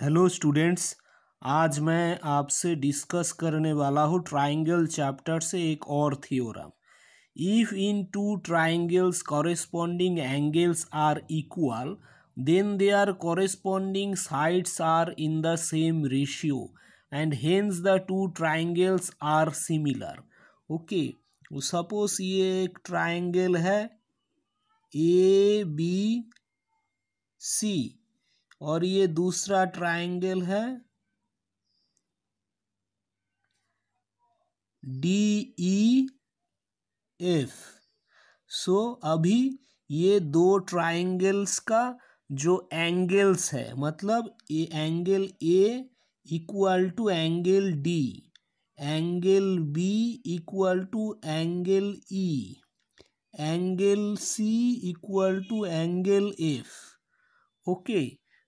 Hello students आज मैं आपसे डिस्कस करने वाला हूँ ट्राइंगल चैप्टर से एक और theorem if in two triangles corresponding angles are equal then they are corresponding sides are in the same ratio and hence the two triangles are similar okay suppose ये एक triangle है A B C और ये दूसरा triangle है D E F so अभी ये दो ट्राइंगल्स का जो एंगल्स है मतलब A angle A equal to angle D angle B equal to angle E angle C equal to angle F okay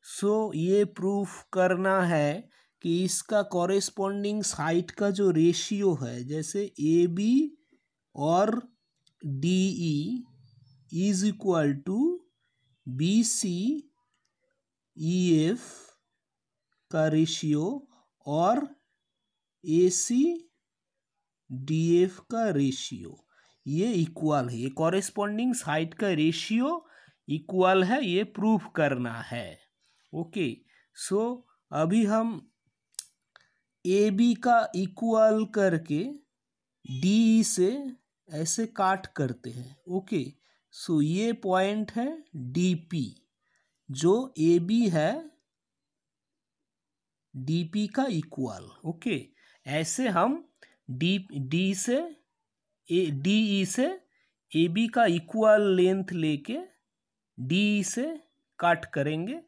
so ये प्रूफ करना है कि इसका कॉरेस्पॉन्डिंग साइट का जो रेशियो है जैसे ए बी और D E is equal to B C E F का रेशियो और ए सी डी एफ का रेशियो ये इक्वल है ये कॉरेस्पॉन्डिंग साइट का रेशियो इक्वल है ये प्रूफ करना है ओके सो अभी हम ए बी का इक्वल करके डी से ऐसे काट करते हैं ओके सो ये पॉइंट है डी पी जो ए बी है डी पी का इक्वल ओके ऐसे हम डी डी से ए डी ई से ए बी का इक्वल लेंथ लेके डी e से काट करेंगे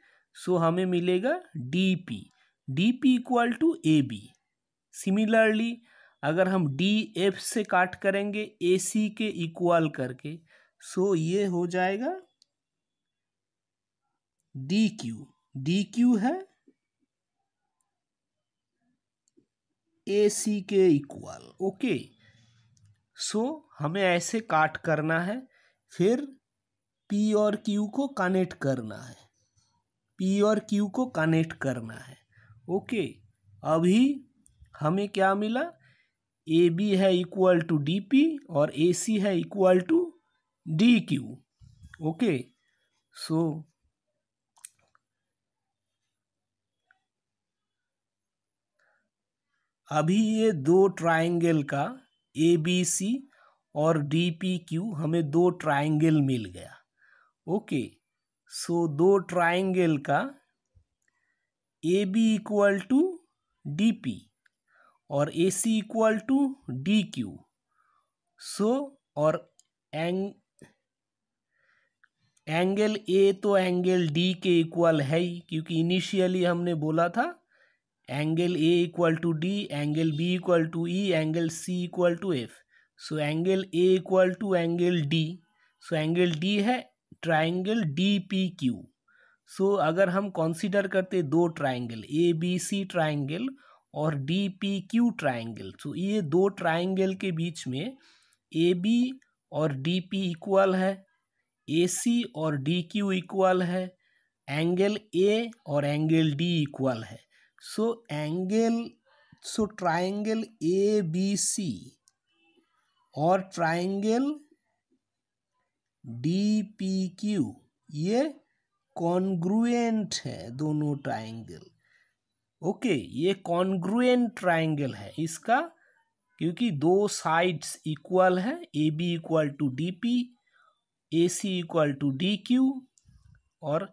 सो हमें मिलेगा D P D P equal to A B similarly अगर हम डी एफ से काट करेंगे ए सी के इक्वल करके सो ये हो जाएगा डी क्यू डी क्यू है ए सी के इक्वल ओके सो हमें ऐसे काट करना है फिर पी और क्यू को कनेक्ट करना है पी और क्यू को कनेक्ट करना है ओके अभी हमें क्या मिला ए बी है इक्वल टू डी पी और ए सी है equal to D Q okay so अभी ये दो ट्राइंगल का ए बी सी और डी पी क्यू हमें दो ट्राइंगल मिल गया ओके सो दो ट्राइंगल का A B equal to D P और A C equal to D Q so और एंग एंगल ए तो एंगल डी के इक्वल है ही क्योंकि इनिशियली हमने बोला था angle A equal to D angle B equal to E angle C equal to F so angle A equal to angle D so angle D है triangle D P Q so अगर हम consider करते दो triangle A B C triangle और D P Q triangle so ये दो triangle के बीच में ए बी और डी पी इक्वल है ए सी और डी क्यू इक्वल है एंगल ए और एंगल डी इक्वल है so angle so triangle A B C और ट्राइंगल डी पी क्यू ये कॉन्ग्रुएंट है दोनों ट्राइंगल ओके ये कॉन्ग्रुएंट ट्राइंगल है इसका क्योंकि दो साइड्स इक्वल है A B equal to D P A C equal to D Q और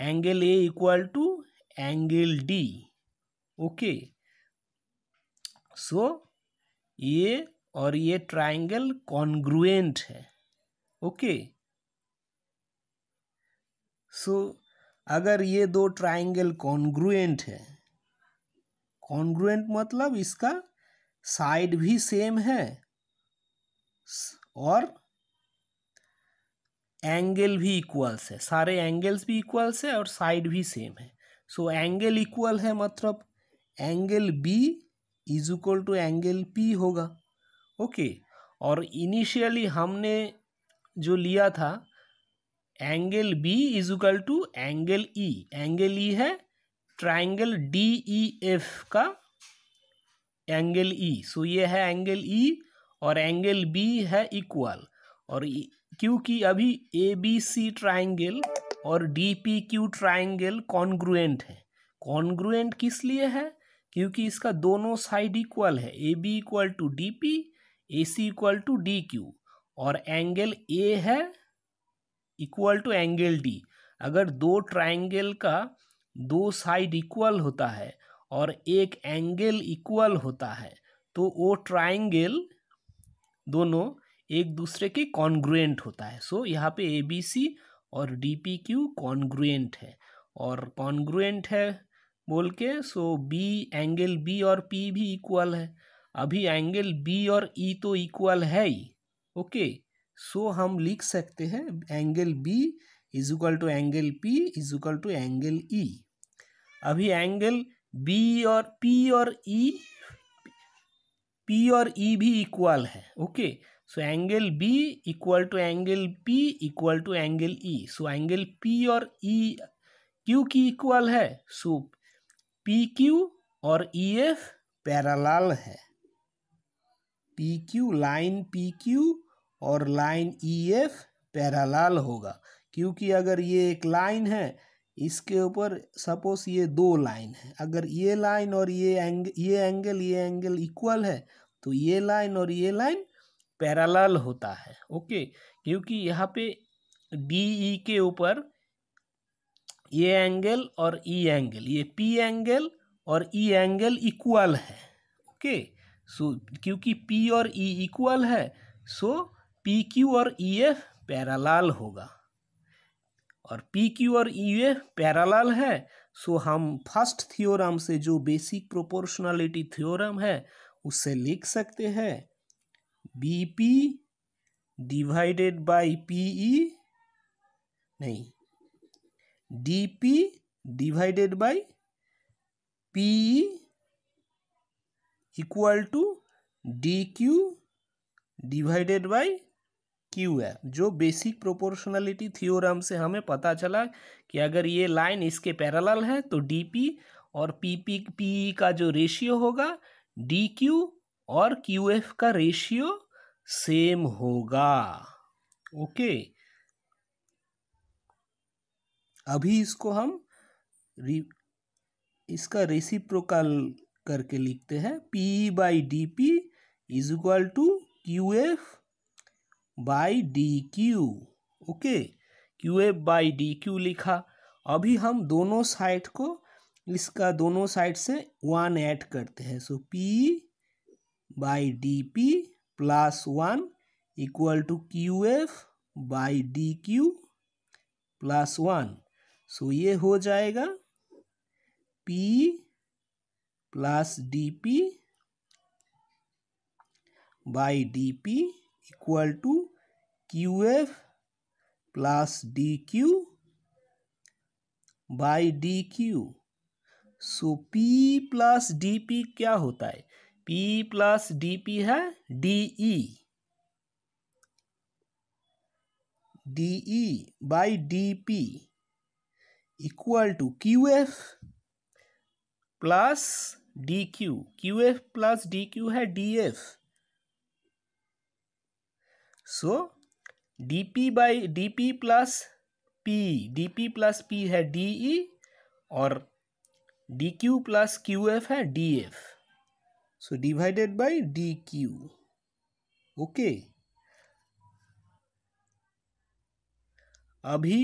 angle A equal to angle D okay so ये और ये ट्राइंगल कॉन्ग्रुएंट है ओके सो अगर ये दो ट्राइंगल कॉन्ग्रुएंट है कॉन्ग्रुएंट मतलब इसका साइड भी सेम है और एंगल भी इक्वल्स है सारे एंगल्स भी इक्वल्स है और साइड भी सेम है सो एंगल इक्वल है मतलब angle B is equal to angle P होगा ओके okay. और इनिशियली हमने जो लिया था angle B equal to angle E angle E है ट्राइंगल डी ई एफ का एंगल ई सो ये है एंगल ई e और एंगल बी है इक्वल और e, क्योंकि अभी ए बी सी ट्राइंगल और D P Q triangle congruent है कॉन्ग्रुएंट किस लिए है क्योंकि इसका दोनों साइड इक्वल है A B equal to D P A C equal to D Q और एंगल ए है इक्वल टू एंगल डी अगर दो ट्राइंगल का दो साइड इक्वल होता है और एक एंगल इक्वल होता है तो वो ट्राइंगल दोनों एक दूसरे के कॉन्ग्रुएंट होता है सो so, यहाँ पे ए बी सी और डी पी क्यू कॉन्ग्रुएंट है और कॉन्ग्रुएंट है बोल के सो बी एंगल बी और पी भी इक्वल है अभी एंगल बी और ई e तो इक्वल है ही ओके सो हम लिख सकते हैं angle B is equal to angle P is equal to angle E अभी एंगल बी और पी और ई e, पी और ई e भी इक्वल है okay so angle B equal to angle P equal to angle E so angle P और E e Q की equal है so P Q और E F parallel है P Q line P Q और line E F parallel होगा क्योंकि अगर ये एक लाइन है इसके ऊपर सपोज ये दो लाइन है अगर ये लाइन और ये एंग ये एंगल ये एंगल इक्वल है तो ये लाइन और ये लाइन पैरालाल होता है ओके क्योंकि यहाँ पे डी ई e के ऊपर ये एंगल और ई e एंगल ये पी एंगल और ई e एंगल इक्वल है ओके सो क्योंकि पी और ई e इक्वल है सो पी क्यू और ई एफ पैरालाल होगा और पी क्यू और ई एफ पैरालाल है सो हम फर्स्ट थ्योरम से जो बेसिक प्रोपोर्शनलिटी थ्योरम है उससे लिख सकते हैं B P divided by P E नहीं D P divided by P E equal to D Q divided by Q है जो बेसिक प्रोपोर्शनलिटी थ्योरम से हमें पता चला कि अगर ये लाइन इसके पैरेलल है तो डी पी और पी पी पी का जो रेशियो होगा डी क्यू और क्यू एफ का रेशियो सेम होगा ओके अभी इसको हम इसका रेसिप्रोकल करके लिखते हैं P by D P is equal to Q F by D Q okay Q F by D Q लिखा अभी हम दोनों साइड को इसका दोनों साइड से वन ऐड करते हैं so P by D P plus one equal to Q F by D Q plus one so ये हो जाएगा P plus D P by D P equal to Q F plus D Q by D Q so P plus D P क्या होता है P plus D P है D E D E by D P equal to Q F plus D Q Q F plus D Q है D F so D P by D P plus P D P plus P है D E e और D Q plus Q F है D F so divided by D Q okay अभी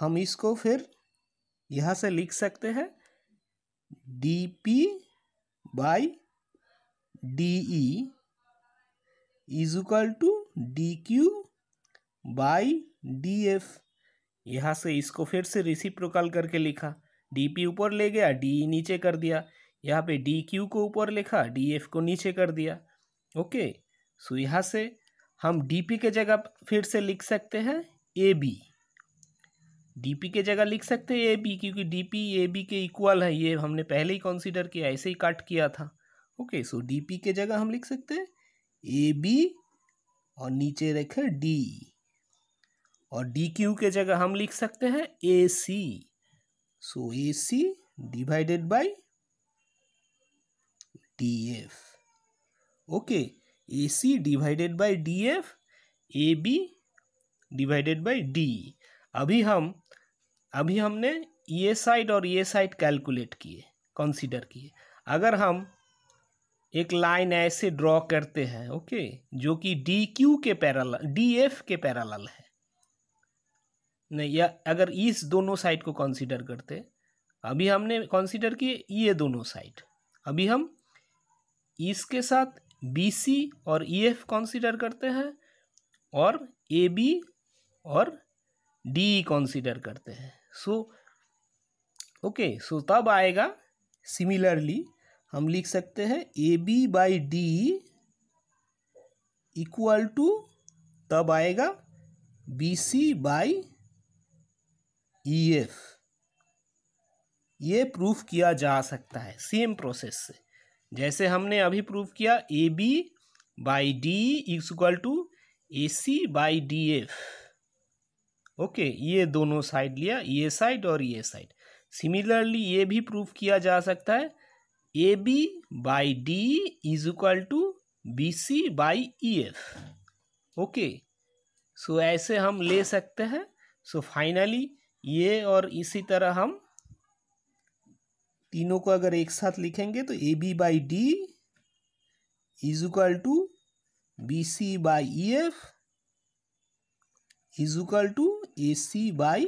हम इसको फिर यहाँ से लिख सकते हैं D P by DE is equal to D Q by D F यहाँ से इसको फिर से रिसिप्रोकल करके लिखा डी पी ऊपर ले गया डी e नीचे कर दिया यहाँ पे डी क्यू को ऊपर लिखा डी एफ को नीचे कर दिया ओके सो यहाँ से हम डी पी के जगह फिर से लिख सकते हैं ए बी डी पी के जगह लिख सकते हैं ए बी क्योंकि डी पी ए बी के इक्वल है ये हमने पहले ही कंसीडर किया ऐसे ही कट किया था ओके सो डी पी के जगह हम लिख सकते हैं ए बी और नीचे रखे डी और डी क्यू के जगह हम लिख सकते हैं A C so A C divided by D F okay A C divided by D F A B divided by D अभी हम अभी हमने ये साइड और ये साइड कैलकुलेट किए कंसीडर किए अगर हम एक लाइन ऐसे ड्रॉ करते हैं ओके जो कि डी क्यू के पैराल डी एफ के पैराल है नहीं या अगर इस दोनों साइड को कंसीडर करते अभी हमने कंसीडर किए ये दोनों साइड अभी हम इसके साथ बी सी और ई एफ कंसीडर करते हैं और ए बी और डी कंसीडर करते हैं सो ओके सो तब आएगा सिमिलरली हम लिख सकते हैं A B by D equal to तब आएगा B C by E F ये प्रूफ किया जा सकता है सेम प्रोसेस से जैसे हमने अभी प्रूफ किया A B by D equal to A C by D F okay ये दोनों साइड लिया ये साइड और ये साइड सिमिलरली ये भी प्रूफ किया जा सकता है A B by D is equal to B C by E F okay so ऐसे हम ले सकते हैं सो so, फाइनली ये और इसी तरह हम तीनों को अगर एक साथ लिखेंगे तो A B by D is equal to B C by E F is equal to A C by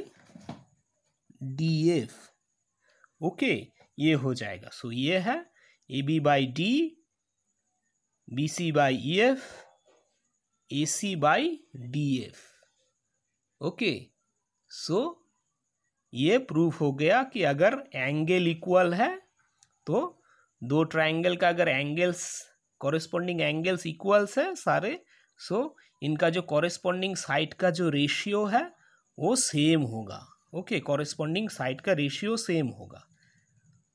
D F okay ये हो जाएगा सो so, ये है A B by D B C by E F A C by D F okay so ये proof हो गया कि अगर एंगल इक्वल है तो दो ट्राइंगल का अगर एंगल्स कॉरेस्पॉन्डिंग एंगल्स इक्वल्स है सारे सो so, इनका जो कॉरेस्पॉन्डिंग साइड का जो रेशियो है वो सेम होगा ओके कॉरेस्पॉन्डिंग साइड का रेशियो सेम होगा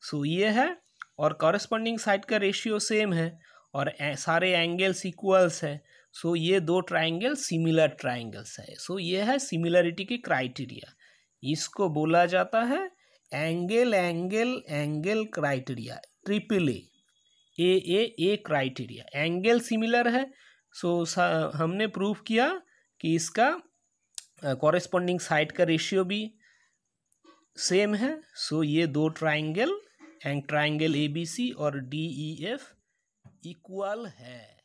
सो so, ये है और कॉरेस्पॉन्डिंग साइड का रेशियो सेम है और सारे एंगल्स इक्वल्स है सो so, ये दो ट्राइंगल सिमिलर ट्राइंगल्स है सो so, ये है सिमिलरिटी के क्राइटेरिया इसको बोला जाता है angle angle angle criteria triple A A A A criteria angle similar है सो so, हमने प्रूव किया कि इसका कॉरेस्पॉन्डिंग साइड का रेशियो भी सेम है सो ये दो triangle and triangle A B C और डी ई एफ इक्वल है